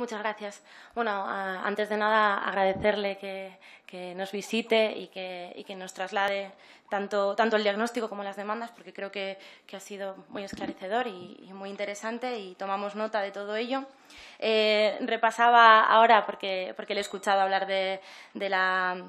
Muchas gracias. Bueno, antes de nada agradecerle que, nos visite y que, y que nos traslade tanto, tanto, el diagnóstico como las demandas, porque creo que, ha sido muy esclarecedor y, muy interesante y tomamos nota de todo ello. Eh, repasaba ahora, porque, porque le he escuchado hablar de, la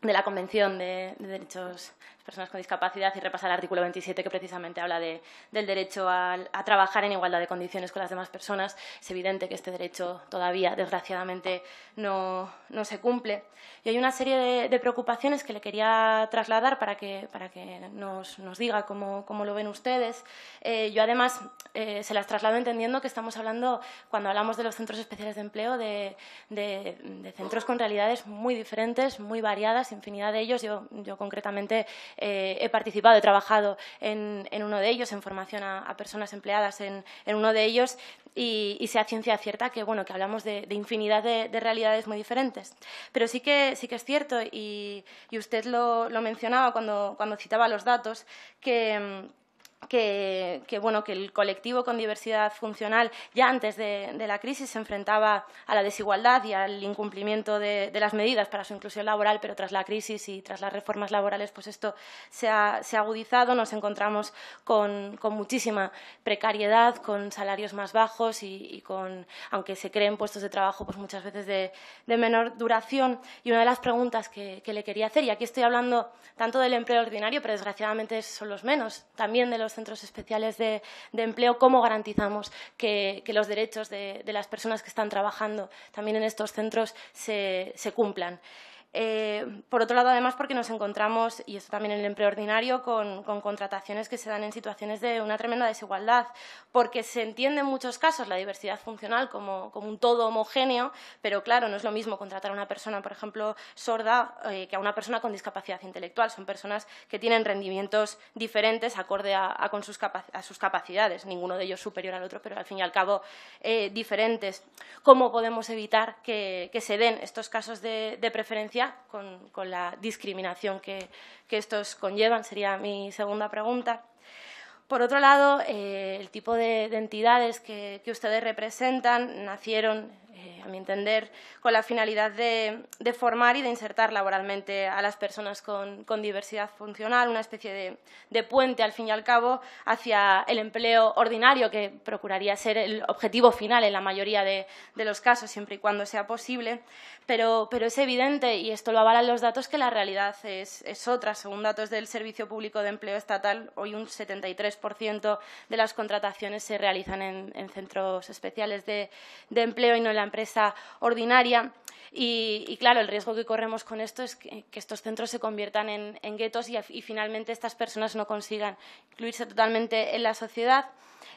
de la Convención de, de, Derechos personas con discapacidad y repasar el artículo 27 que precisamente habla del derecho a, trabajar en igualdad de condiciones con las demás personas. Es evidente que este derecho todavía, desgraciadamente, no, se cumple. Y hay una serie de, preocupaciones que le quería trasladar para que, para que nos, diga cómo, lo ven ustedes. Eh, yo, además, eh, se las traslado entendiendo que estamos hablando, cuando hablamos de los centros especiales de empleo, de, centros con realidades muy diferentes, muy variadas, infinidad de ellos. yo concretamente eh, he participado, he trabajado en, uno de ellos, en formación a, personas empleadas en, uno de ellos, y, y sea ciencia cierta que, bueno, que hablamos de, infinidad de, realidades muy diferentes. Pero sí que, sí que es cierto, y, usted lo, mencionaba cuando, cuando citaba los datos, que que, bueno, que el colectivo con diversidad funcional ya antes de, la crisis se enfrentaba a la desigualdad y al incumplimiento de, las medidas para su inclusión laboral, pero tras la crisis y tras las reformas laborales pues esto se ha, agudizado, nos encontramos con, muchísima precariedad, con salarios más bajos y, con, aunque se creen puestos de trabajo pues muchas veces de, menor duración. Y una de las preguntas que, que le quería hacer, y aquí estoy hablando tanto del empleo ordinario, pero desgraciadamente son los menos, también de los centros especiales de, empleo, cómo garantizamos que, los derechos de, las personas que están trabajando también en estos centros se cumplan. Eh, por otro lado, además, porque nos encontramos, y esto también en el empleo ordinario, con, contrataciones que se dan en situaciones de una tremenda desigualdad, porque se entiende en muchos casos la diversidad funcional como, un todo homogéneo, pero claro, no es lo mismo contratar a una persona, por ejemplo, sorda, eh, que a una persona con discapacidad intelectual. Son personas que tienen rendimientos diferentes acorde a, con sus, capacidades, ninguno de ellos superior al otro, pero al fin y al cabo eh, diferentes. ¿Cómo podemos evitar que, se den estos casos de preferencia? con, la discriminación que, estos conllevan? Sería mi segunda pregunta. Por otro lado, eh, el tipo de, entidades que, ustedes representan nacieron a mi entender, con la finalidad de, formar y de insertar laboralmente a las personas con, diversidad funcional, una especie de, puente, al fin y al cabo, hacia el empleo ordinario, que procuraría ser el objetivo final en la mayoría de, los casos, siempre y cuando sea posible. Pero, es evidente, y esto lo avalan los datos, que la realidad es, otra. Según datos del Servicio Público de Empleo Estatal, hoy un 73% de las contrataciones se realizan en, centros especiales de empleo y no en la empresa ordinaria. Y, claro, el riesgo que corremos con esto es que, estos centros se conviertan en, guetos y, finalmente estas personas no consigan incluirse totalmente en la sociedad.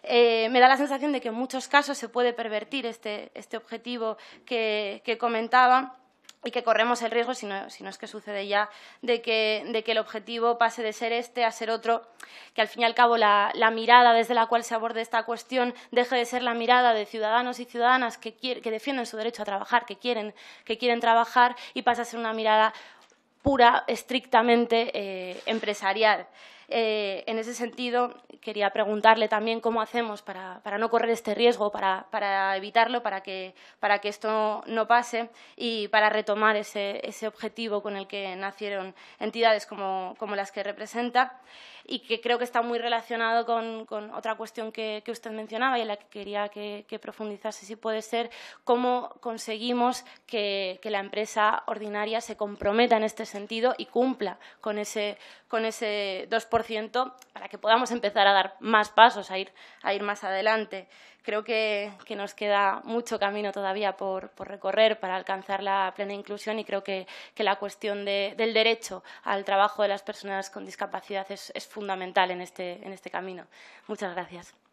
Eh, me da la sensación de que en muchos casos se puede pervertir este, este objetivo que comentaba y que corremos el riesgo, si no, es que sucede ya, de que, el objetivo pase de ser este a ser otro, que al fin y al cabo la, mirada desde la cual se aborde esta cuestión deje de ser la mirada de ciudadanos y ciudadanas que, que defienden su derecho a trabajar, que quieren, trabajar, y pasa a ser una mirada pura, estrictamente eh, empresarial. Eh, en ese sentido, quería preguntarle también cómo hacemos para, para no correr este riesgo, para, para evitarlo, para que, para que, esto no pase y para retomar ese, ese objetivo con el que nacieron entidades como, como, las que representa y que creo que está muy relacionado con, con otra cuestión que, que, usted mencionaba y en la que quería que, profundizase, si puede ser, cómo conseguimos que, la empresa ordinaria se comprometa en este sentido y cumpla con ese, con ese para que podamos empezar a dar más pasos, a ir, más adelante. Creo que, nos queda mucho camino todavía por, por, recorrer para alcanzar la plena inclusión y creo que, que la cuestión del derecho al trabajo de las personas con discapacidad es, es fundamental en este, en este camino. Muchas gracias.